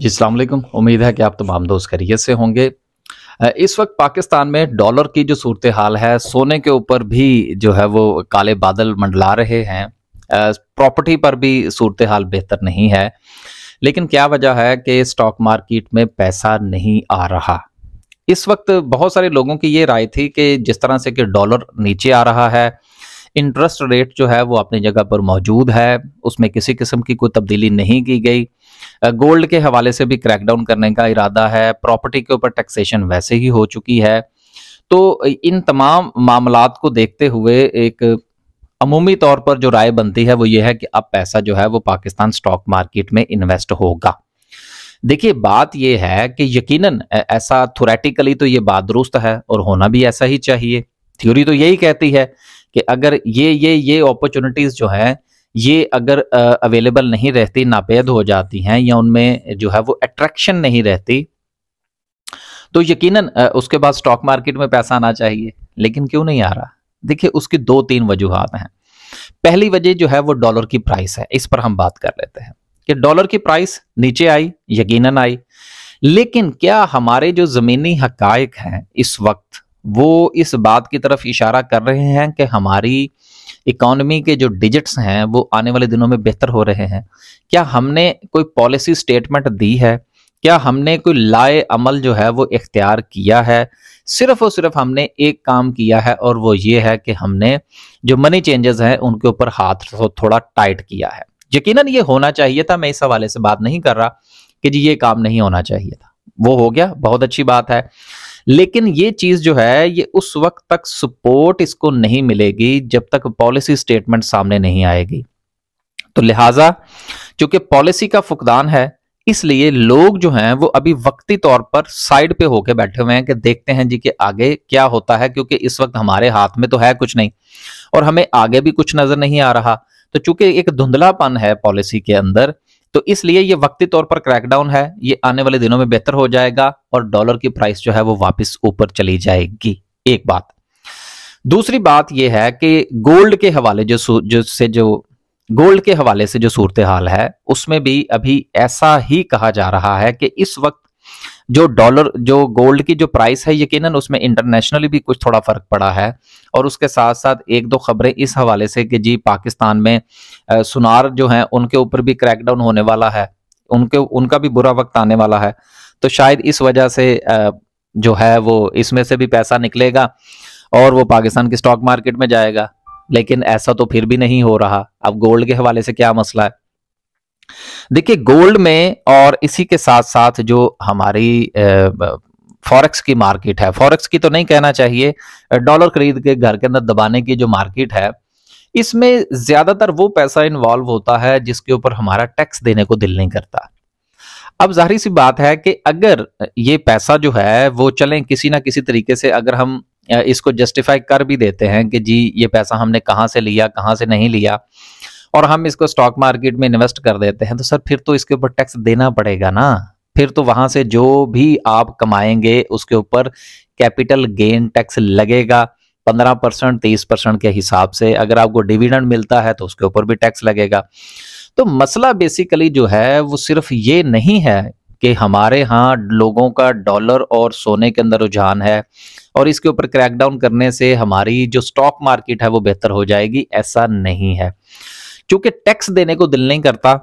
जी अलैक्म उम्मीद है कि आप तमाम दोस्त खैरियत से होंगे इस वक्त पाकिस्तान में डॉलर की जो सूरत हाल है सोने के ऊपर भी जो है वो काले बादल मंडला रहे हैं प्रॉपर्टी पर भी सूरत हाल बेहतर नहीं है लेकिन क्या वजह है कि स्टॉक मार्केट में पैसा नहीं आ रहा इस वक्त बहुत सारे लोगों की ये राय थी कि जिस तरह से कि डॉलर नीचे आ रहा है इंटरेस्ट रेट जो है वो अपनी जगह पर मौजूद है उसमें किसी किस्म की कोई तब्दीली नहीं की गई गोल्ड के हवाले से भी क्रैकडाउन करने का इरादा है प्रॉपर्टी के ऊपर टैक्सेशन वैसे ही हो चुकी है तो इन तमाम मामला को देखते हुए एक अमूमी तौर पर जो राय बनती है वो ये है कि अब पैसा जो है वो पाकिस्तान स्टॉक मार्केट में इन्वेस्ट होगा देखिए बात यह है कि यकीनन ऐसा थोरेटिकली तो ये बात दुरुस्त है और होना भी ऐसा ही चाहिए थ्योरी तो यही कहती है कि अगर ये ये ये अपॉर्चुनिटीज जो हैं ये अगर अवेलेबल नहीं रहती नापेद हो जाती हैं या उनमें जो है वो अट्रैक्शन नहीं रहती तो यकीनन उसके बाद स्टॉक मार्केट में पैसा आना चाहिए लेकिन क्यों नहीं आ रहा देखिए उसकी दो तीन वजूहत हैं पहली वजह जो है वो डॉलर की प्राइस है इस पर हम बात कर लेते हैं कि डॉलर की प्राइस नीचे आई यकीनन आई लेकिन क्या हमारे जो ज़मीनी हकायक हैं इस वक्त वो इस बात की तरफ इशारा कर रहे हैं कि हमारी इकोनॉमी के जो डिजिट्स हैं वो आने वाले दिनों में बेहतर हो रहे हैं क्या हमने कोई पॉलिसी स्टेटमेंट दी है क्या हमने कोई लाए अमल जो है वो इख्तियार किया है सिर्फ और सिर्फ हमने एक काम किया है और वो ये है कि हमने जो मनी चेंजेस हैं उनके ऊपर हाथ थोड़ा टाइट किया है यकीनन ये होना चाहिए था मैं इस हवाले से बात नहीं कर रहा कि जी ये काम नहीं होना चाहिए था वो हो गया बहुत अच्छी बात है लेकिन ये चीज़ जो है ये उस वक्त तक सपोर्ट इसको नहीं मिलेगी जब तक पॉलिसी स्टेटमेंट सामने नहीं आएगी तो लिहाजा चूंकि पॉलिसी का फुकदान है इसलिए लोग जो हैं वो अभी वक्ती तौर पर साइड पे होके बैठे हुए हैं कि देखते हैं जी कि आगे क्या होता है क्योंकि इस वक्त हमारे हाथ में तो है कुछ नहीं और हमें आगे भी कुछ नजर नहीं आ रहा तो चूंकि एक धुंधलापन है पॉलिसी के अंदर तो इसलिए ये वक्ती तौर पर क्रैकडाउन है ये आने वाले दिनों में बेहतर हो जाएगा और डॉलर की प्राइस जो है वो वापस ऊपर चली जाएगी एक बात दूसरी बात यह है कि गोल्ड के हवाले जो, जो से जो गोल्ड के हवाले से जो सूरत हाल है उसमें भी अभी ऐसा ही कहा जा रहा है कि इस वक्त जो डॉलर जो गोल्ड की जो प्राइस है यकीनन उसमें इंटरनेशनली भी कुछ थोड़ा फर्क पड़ा है और उसके साथ साथ एक दो खबरें इस हवाले से कि जी पाकिस्तान में सुनार जो है उनके ऊपर भी क्रैकडाउन होने वाला है उनके उनका भी बुरा वक्त आने वाला है तो शायद इस वजह से जो है वो इसमें से भी पैसा निकलेगा और वो पाकिस्तान की स्टॉक मार्केट में जाएगा लेकिन ऐसा तो फिर भी नहीं हो रहा अब गोल्ड के हवाले से क्या मसला है देखिए गोल्ड में और इसी के साथ साथ जो हमारी फॉरेक्स की मार्केट है फॉरेक्स की तो नहीं कहना चाहिए डॉलर खरीद के घर के अंदर दबाने की जो मार्केट है इसमें ज्यादातर वो पैसा इन्वॉल्व होता है जिसके ऊपर हमारा टैक्स देने को दिल नहीं करता अब जाहिर सी बात है कि अगर ये पैसा जो है वो चलें किसी ना किसी तरीके से अगर हम इसको जस्टिफाई कर भी देते हैं कि जी ये पैसा हमने कहाँ से लिया कहाँ से नहीं लिया और हम इसको स्टॉक मार्केट में इन्वेस्ट कर देते हैं तो सर फिर तो इसके ऊपर टैक्स देना पड़ेगा ना फिर तो वहां से जो भी आप कमाएंगे उसके ऊपर कैपिटल गेन टैक्स लगेगा पंद्रह परसेंट तीस परसेंट के हिसाब से अगर आपको डिविडेंड मिलता है तो उसके ऊपर भी टैक्स लगेगा तो मसला बेसिकली जो है वो सिर्फ ये नहीं है कि हमारे यहाँ लोगों का डॉलर और सोने के अंदर रुझान है और इसके ऊपर क्रैकडाउन करने से हमारी जो स्टॉक मार्केट है वो बेहतर हो जाएगी ऐसा नहीं है चूंकि टैक्स देने को दिल नहीं करता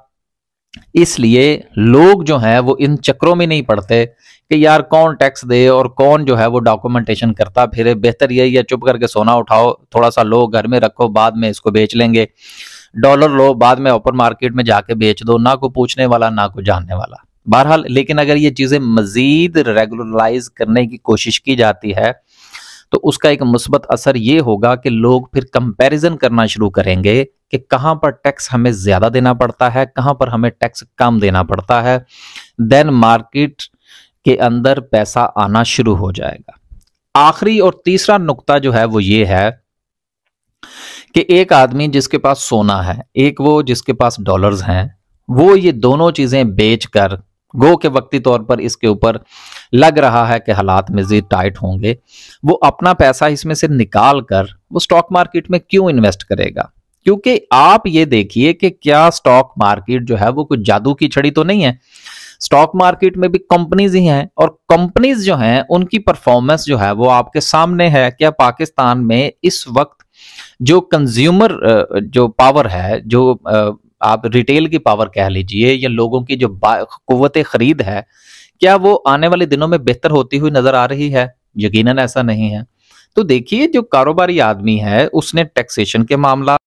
इसलिए लोग जो हैं वो इन चक्रों में नहीं पड़ते कि यार कौन टैक्स दे और कौन जो है वो डॉक्यूमेंटेशन करता फिर बेहतर यही है चुप करके सोना उठाओ थोड़ा सा लो घर में रखो बाद में इसको बेच लेंगे डॉलर लो बाद में ओपन मार्केट में जाके बेच दो ना को पूछने वाला ना को जानने वाला बहरहाल लेकिन अगर ये चीज़ें मज़ीद रेगुलराइज करने की कोशिश की जाती है तो उसका एक मुस्बत असर ये होगा कि लोग फिर कंपैरिजन करना शुरू करेंगे कि कहाँ पर टैक्स हमें ज़्यादा देना पड़ता है कहाँ पर हमें टैक्स कम देना पड़ता है देन मार्केट के अंदर पैसा आना शुरू हो जाएगा आखिरी और तीसरा नुकता जो है वो ये है कि एक आदमी जिसके पास सोना है एक वो जिसके पास डॉलर्स हैं वो ये दोनों चीज़ें बेचकर गो के वक्ती तौर पर इसके ऊपर लग रहा है कि हालात मजीद टाइट होंगे वो अपना पैसा इसमें से निकाल कर वो स्टॉक मार्केट में क्यों इन्वेस्ट करेगा क्योंकि आप ये देखिए कि क्या स्टॉक मार्केट जो है वो कुछ जादू की छड़ी तो नहीं है स्टॉक मार्केट में भी कंपनीज ही हैं और कंपनीज जो हैं उनकी परफॉर्मेंस जो है वो आपके सामने है क्या पाकिस्तान में इस वक्त जो कंज्यूमर जो पावर है जो आप रिटेल की पावर कह लीजिए या लोगों की जो कुत खरीद है क्या वो आने वाले दिनों में बेहतर होती हुई नजर आ रही है यकीनन ऐसा नहीं है तो देखिए जो कारोबारी आदमी है उसने टैक्सेशन के मामला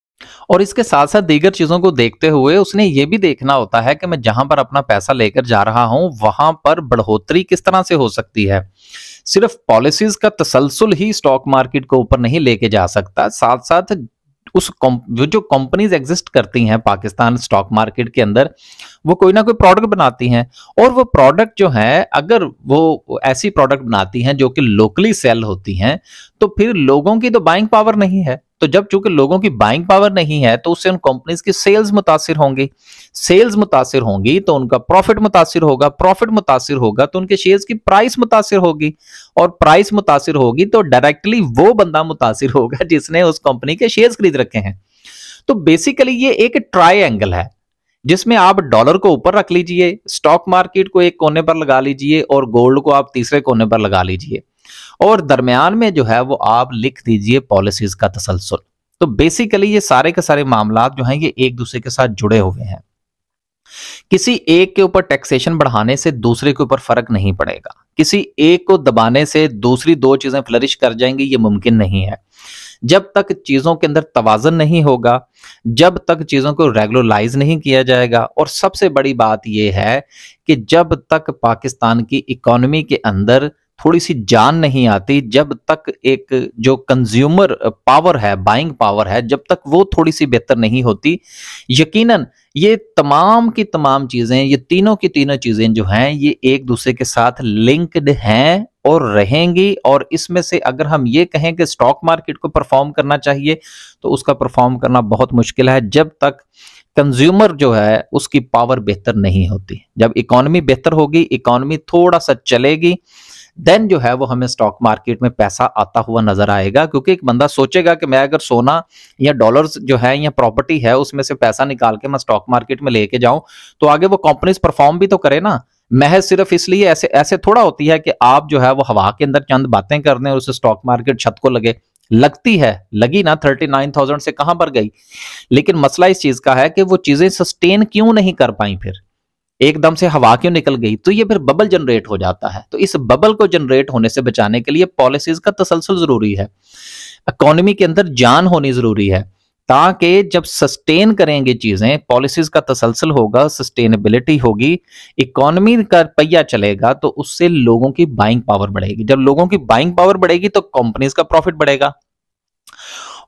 और इसके साथ साथ दीगर चीजों को देखते हुए उसने ये भी देखना होता है कि मैं जहां पर अपना पैसा लेकर जा रहा हूं वहां पर बढ़ोतरी किस तरह से हो सकती है सिर्फ पॉलिसीज का तसलसल ही स्टॉक मार्केट को ऊपर नहीं लेके जा सकता साथ साथ उस जो कंपनीज एग्जिस्ट करती हैं पाकिस्तान स्टॉक मार्केट के अंदर वो कोई ना कोई प्रोडक्ट बनाती हैं और वो प्रोडक्ट जो है अगर वो ऐसी प्रोडक्ट बनाती हैं जो कि लोकली सेल होती हैं तो फिर लोगों की तो बाइंग पावर नहीं है तो जब चूंकि लोगों की बाइंग पावर नहीं है तो उससे उन कंपनीज की सेल्स मुतासर होंगी सेल्स मुतासर होंगी तो उनका प्रॉफिट मुतासर होगा प्रॉफिट मुतासर होगा तो उनके शेयर्स की प्राइस मुतासर होगी और प्राइस मुतासर होगी तो डायरेक्टली वो बंदा मुतासर होगा जिसने उस कंपनी के शेयर्स खरीद रखे हैं तो बेसिकली ये एक ट्राई है जिसमें आप डॉलर को ऊपर रख लीजिए स्टॉक मार्केट को एक कोने पर लगा लीजिए और गोल्ड को आप तीसरे कोने पर लगा लीजिए और दरमियान में जो है वो आप लिख दीजिए पॉलिसीज का तसलसल तो बेसिकली ये सारे के सारे मामला जो हैं ये एक दूसरे के साथ जुड़े हुए हैं किसी एक के ऊपर टैक्सेशन बढ़ाने से दूसरे के ऊपर फर्क नहीं पड़ेगा किसी एक को दबाने से दूसरी दो चीजें फ्लरिश कर जाएंगी ये मुमकिन नहीं है जब तक चीजों के अंदर तोजन नहीं होगा जब तक चीजों को रेगुलराइज नहीं किया जाएगा और सबसे बड़ी बात यह है कि जब तक पाकिस्तान की इकोनॉमी के अंदर थोड़ी सी जान नहीं आती जब तक एक जो कंज्यूमर पावर है बाइंग पावर है जब तक वो थोड़ी सी बेहतर नहीं होती यकीनन ये तमाम की तमाम चीज़ें ये तीनों की तीनों चीज़ें जो हैं ये एक दूसरे के साथ लिंक्ड हैं और रहेंगी और इसमें से अगर हम ये कहें कि स्टॉक मार्केट को परफॉर्म करना चाहिए तो उसका परफॉर्म करना बहुत मुश्किल है जब तक कंज्यूमर जो है उसकी पावर बेहतर नहीं होती जब इकोनॉमी बेहतर होगी इकोनॉमी थोड़ा सा चलेगी देन जो है वो हमें स्टॉक मार्केट में पैसा आता हुआ नजर आएगा क्योंकि एक बंदा सोचेगा कि मैं अगर सोना या डॉलर्स जो है या प्रॉपर्टी है उसमें से पैसा निकाल के मैं स्टॉक मार्केट में लेके जाऊं तो आगे वो कंपनीज परफॉर्म भी तो करे ना महज सिर्फ इसलिए ऐसे ऐसे थोड़ा होती है कि आप जो है वो हवा के अंदर चंद बातें कर दें और उसे स्टॉक मार्केट छत को लगे लगती है लगी ना थर्टी नाइन थाउजेंड से कहां पर गई लेकिन मसला इस चीज का है कि वो चीजें सस्टेन क्यों नहीं कर पाई फिर एकदम से हवा क्यों निकल गई तो ये फिर बबल जनरेट हो जाता है तो इस बबल को जनरेट होने से बचाने के लिए पॉलिसीज का तसलसल जरूरी है इकोनॉमी के अंदर जान होनी जरूरी है ताकि जब सस्टेन करेंगे चीज़ें पॉलिसीज का तसलसल होगा सस्टेनेबिलिटी होगी इकोनॉमी का रुपया चलेगा तो उससे लोगों की बाइंग पावर बढ़ेगी जब लोगों की बाइंग पावर बढ़ेगी तो कंपनीज का प्रॉफिट बढ़ेगा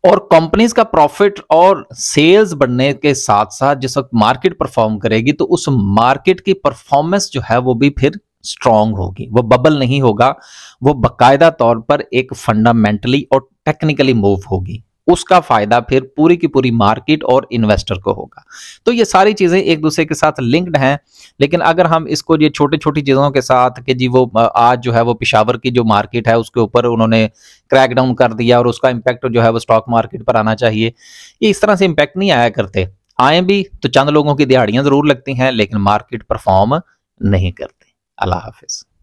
और कंपनीज का प्रॉफिट और सेल्स बढ़ने के साथ साथ जिस वक्त मार्केट परफॉर्म करेगी तो उस मार्केट की परफॉर्मेंस जो है वो भी फिर स्ट्रांग होगी वो बबल नहीं होगा वो बकायदा तौर पर एक फंडामेंटली और टेक्निकली मूव होगी उसका फायदा फिर पूरी की पूरी मार्केट और इन्वेस्टर को होगा तो ये सारी चीजें एक दूसरे के साथ लिंक्ड हैं लेकिन अगर हम इसको ये छोटी छोटी चीजों के साथ कि जी वो आज जो है वो पिशावर की जो मार्केट है उसके ऊपर उन्होंने क्रैकडाउन कर दिया और उसका इम्पैक्ट जो है वो स्टॉक मार्केट पर आना चाहिए ये इस तरह से इम्पैक्ट नहीं आया करते आए भी तो चंद लोगों की दिहाड़ियां जरूर लगती हैं लेकिन मार्केट परफॉर्म नहीं करते अल्लाह हाफिज़